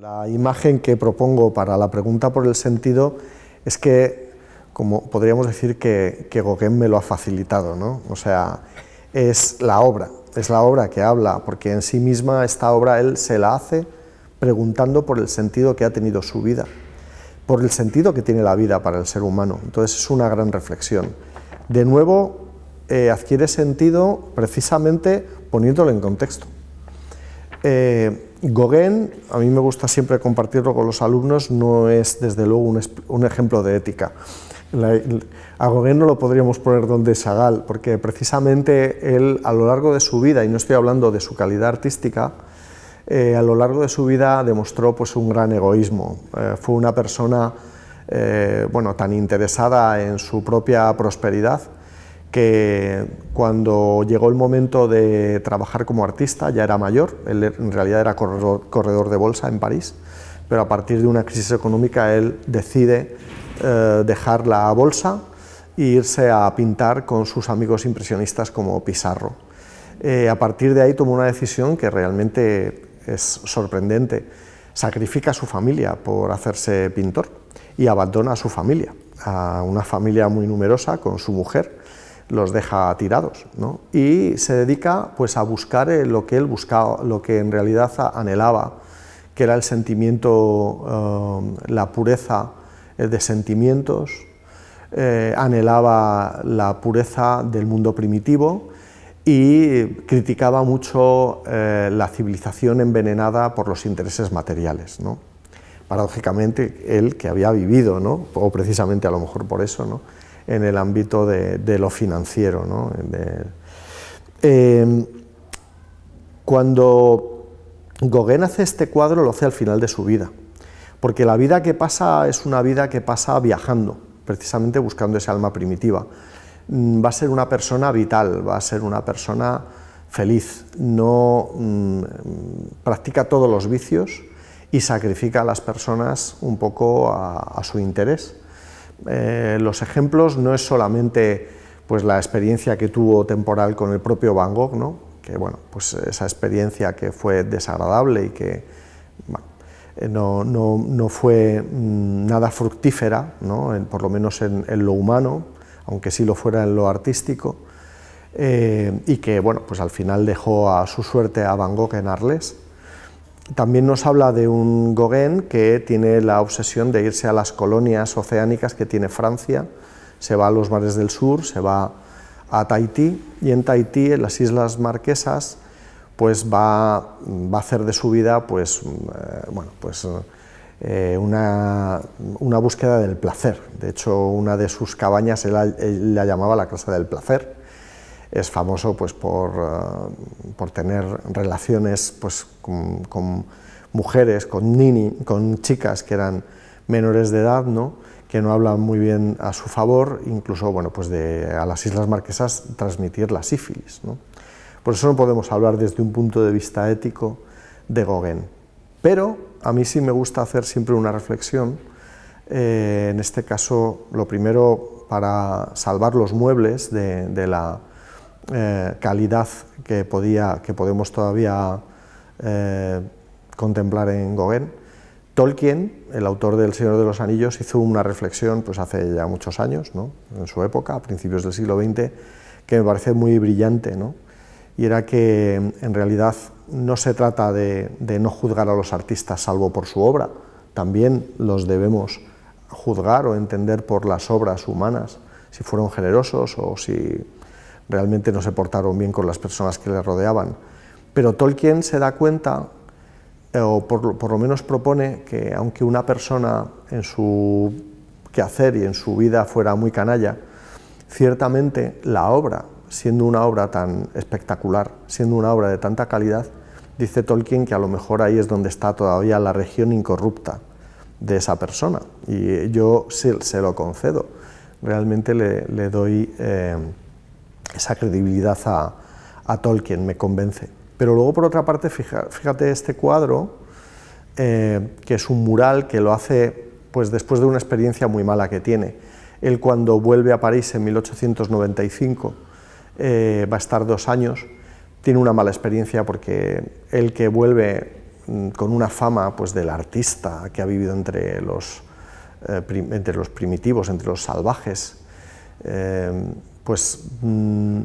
La imagen que propongo para la pregunta por el sentido es que, como podríamos decir que, que Gauguin me lo ha facilitado, ¿no? O sea, es la obra, es la obra que habla, porque en sí misma esta obra él se la hace preguntando por el sentido que ha tenido su vida, por el sentido que tiene la vida para el ser humano. Entonces es una gran reflexión. De nuevo, eh, adquiere sentido precisamente poniéndolo en contexto. Eh, Gauguin, a mí me gusta siempre compartirlo con los alumnos, no es desde luego un, ejemplo de ética. a Gauguin no lo podríamos poner donde Sagal, porque precisamente él a lo largo de su vida, y no estoy hablando de su calidad artística, eh, a lo largo de su vida demostró pues, un gran egoísmo. Eh, fue una persona bueno, tan interesada en su propia prosperidad que cuando llegó el momento de trabajar como artista, ya era mayor, él er, en realidad era corredor, de bolsa en París, pero a partir de una crisis económica él decide eh, dejar la bolsa e irse a pintar con sus amigos impresionistas como Pizarro. Eh, a partir de ahí tomó una decisión que realmente es sorprendente. Sacrifica a su familia por hacerse pintor y abandona a su familia, a una familia muy numerosa con su mujer, los deja tirados, Y se dedica pues a buscar eh, lo que él buscaba, lo que en realidad anhelaba, que era el sentimiento, um, la pureza eh, de sentimientos, eh, anhelaba la pureza del mundo primitivo y criticaba mucho la civilización envenenada por los intereses materiales, Paradójicamente, él que había vivido, ¿no? o precisamente a lo mejor por eso, ¿no? en el ámbito de, lo financiero. Eh, cuando Gauguin hace este cuadro, lo hace al final de su vida, porque la vida que pasa es una vida que pasa viajando, precisamente buscando ese alma primitiva. Mm, va a ser una persona vital, va a ser una persona feliz, no mm, practica todos los vicios y sacrifica a las personas un poco a su interés eh, los ejemplos no es solamente pues, la experiencia que tuvo temporal con el propio Van Gogh, ¿no? que bueno, pues esa experiencia que fue desagradable y que eh, no, no, fue mm, nada fructífera, ¿no? por lo menos en, lo humano, aunque sí lo fuera en lo artístico, eh, y que bueno, pues al final dejó a su suerte a Van Gogh en Arles, también nos habla de un Gauguin que tiene la obsesión de irse a las colonias oceánicas que tiene Francia, se va a los mares del sur, se va a Tahití y en Tahití, en las Islas Marquesas, pues va, a hacer de su vida pues, eh, bueno, pues, eh, una, búsqueda del placer. De hecho, una de sus cabañas la llamaba la casa del placer es famoso pues, eh, por, tener relaciones pues, con, mujeres, con, con chicas que eran menores de edad, ¿no? que no hablan muy bien a su favor, incluso bueno, pues a las Islas Marquesas transmitir la sífilis. ¿no? Por eso no podemos hablar desde un punto de vista ético de Gauguin. Pero a mí sí me gusta hacer siempre una reflexión, eh, en este caso lo primero para salvar los muebles de la eh, calidad que, podía, que podemos todavía eh, contemplar en Gauguin. Tolkien, el autor del Señor de los Anillos, hizo una reflexión pues, hace ya muchos años, en su época, a principios del siglo XX, que me parece muy brillante, y era que en realidad no se trata de no juzgar a los artistas salvo por su obra, también los debemos juzgar o entender por las obras humanas, si fueron generosos o si realmente no se portaron bien con las personas que le rodeaban. Pero Tolkien se da cuenta, eh, o por, lo menos propone, que aunque una persona en su quehacer y en su vida fuera muy canalla, ciertamente la obra, siendo una obra tan espectacular, siendo una obra de tanta calidad, dice Tolkien que a lo mejor ahí es donde está todavía la región incorrupta de esa persona. Y yo se, se lo concedo, realmente le, doy... Eh, esa credibilidad a, Tolkien, me convence. Pero luego, por otra parte, fíjate este cuadro, eh, que es un mural que lo hace pues, después de una experiencia muy mala que tiene. Él cuando vuelve a París en 1895, eh, va a estar dos años, tiene una mala experiencia porque ...él que vuelve mm, con una fama pues, del artista que ha vivido entre los, eh, entre los primitivos, entre los salvajes, pues mm,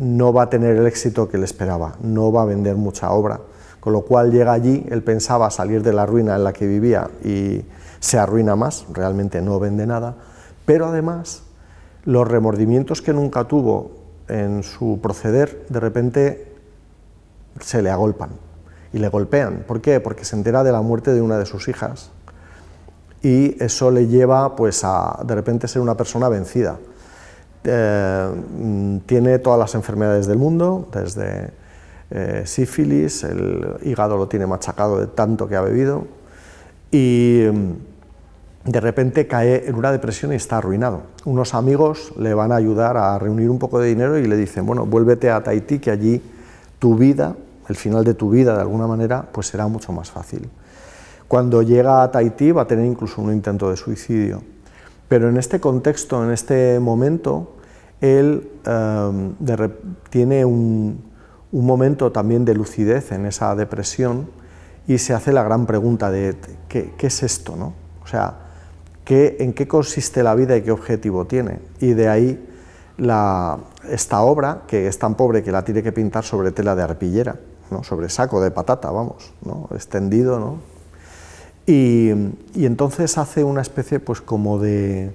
no va a tener el éxito que le esperaba, no va a vender mucha obra. Con lo cual llega allí, él pensaba salir de la ruina en la que vivía y se arruina más, realmente no vende nada, pero además los remordimientos que nunca tuvo en su proceder, de repente se le agolpan y le golpean. ¿Por qué? Porque se entera de la muerte de una de sus hijas y eso le lleva pues a de repente ser una persona vencida eh, mm, tiene todas las enfermedades del mundo, desde eh, sífilis, el hígado lo tiene machacado de tanto que ha bebido, y mm, de repente cae en una depresión y está arruinado. Unos amigos le van a ayudar a reunir un poco de dinero y le dicen, bueno, vuélvete a Tahití, que allí tu vida, el final de tu vida de alguna manera, pues será mucho más fácil. Cuando llega a Tahití va a tener incluso un intento de suicidio pero en este contexto, en este momento, él um, tiene un, momento también de lucidez en esa depresión y se hace la gran pregunta de qué, es esto, ¿no? O sea, ¿qué, ¿en qué consiste la vida y qué objetivo tiene? Y de ahí esta obra, que es tan pobre que la tiene que pintar sobre tela de arpillera, ¿no? sobre saco de patata, vamos, ¿no? extendido, ¿no? Y, entonces hace una especie pues como em,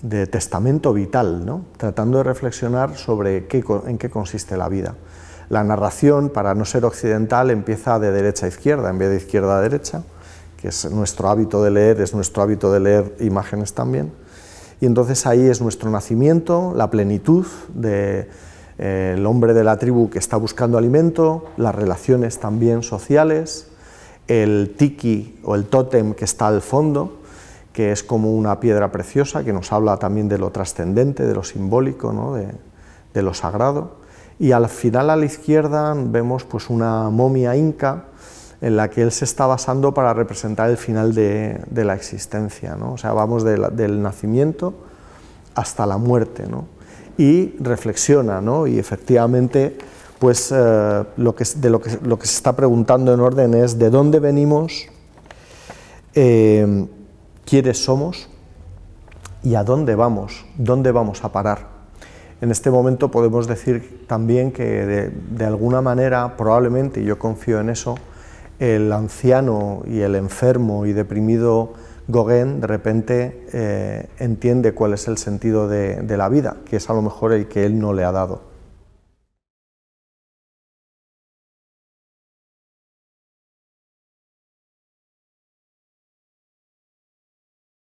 de, testamento vital, ¿no? tratando de reflexionar sobre qué, en qué consiste la vida. La narración, para no ser occidental, empieza de derecha a izquierda, en vez de izquierda a derecha, que es nuestro hábito de leer, es nuestro hábito de leer imágenes también. Y entonces ahí es nuestro nacimiento, la plenitud de, eh, el hombre de la tribu que está buscando alimento, las relaciones también sociales, el tiki o el tótem que está al fondo, que es como una piedra preciosa, que nos habla también de lo trascendente, de lo simbólico, de, lo sagrado. Y al final a la izquierda vemos pues, una momia inca en la que él se está basando para representar el final de, la existencia. ¿no? O sea, vamos del nacimiento hasta la muerte. ¿no? Y reflexiona, y efectivamente pues eh, lo, que, de lo, que, se está preguntando en orden es de dónde venimos, eh, quiénes somos y a dónde vamos, dónde vamos a parar. En este momento podemos decir también que de, alguna manera, probablemente, y yo confío en eso, el anciano y el enfermo y deprimido Gauguin de repente eh, entiende cuál es el sentido de la vida, que es a lo mejor el que él no le ha dado.